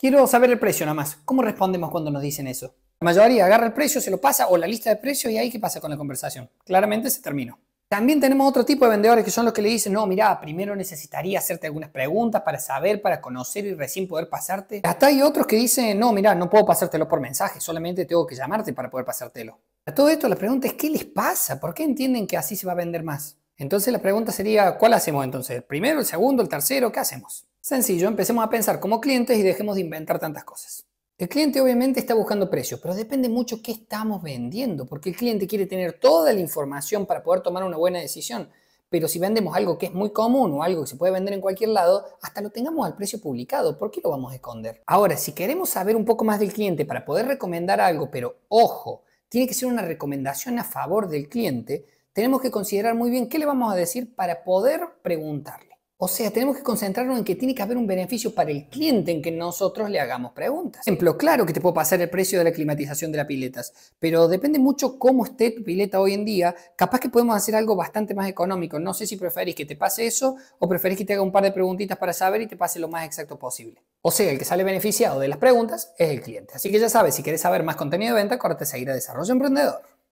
Quiero saber el precio nada más. ¿Cómo respondemos cuando nos dicen eso? La mayoría agarra el precio, se lo pasa o la lista de precios y ahí qué pasa con la conversación. Claramente se terminó. También tenemos otro tipo de vendedores que son los que le dicen, no, mira, primero necesitaría hacerte algunas preguntas para saber, para conocer y recién poder pasarte. Hasta hay otros que dicen, no, mira, no puedo pasártelo por mensaje, solamente tengo que llamarte para poder pasártelo. A todo esto la pregunta es, ¿qué les pasa? ¿Por qué entienden que así se va a vender más? Entonces la pregunta sería, ¿cuál hacemos entonces? ¿El primero, el segundo, el tercero? ¿Qué hacemos? Sencillo, empecemos a pensar como clientes y dejemos de inventar tantas cosas. El cliente obviamente está buscando precios, pero depende mucho qué estamos vendiendo, porque el cliente quiere tener toda la información para poder tomar una buena decisión. Pero si vendemos algo que es muy común o algo que se puede vender en cualquier lado, hasta lo tengamos al precio publicado, ¿por qué lo vamos a esconder? Ahora, si queremos saber un poco más del cliente para poder recomendar algo, pero ojo, tiene que ser una recomendación a favor del cliente, tenemos que considerar muy bien qué le vamos a decir para poder preguntarle. O sea, tenemos que concentrarnos en que tiene que haber un beneficio para el cliente en que nosotros le hagamos preguntas. ejemplo, claro que te puedo pasar el precio de la climatización de las piletas, pero depende mucho cómo esté tu pileta hoy en día. Capaz que podemos hacer algo bastante más económico. No sé si preferís que te pase eso o preferís que te haga un par de preguntitas para saber y te pase lo más exacto posible. O sea, el que sale beneficiado de las preguntas es el cliente. Así que ya sabes, si quieres saber más contenido de venta, a seguir a Desarrollo Emprendedor.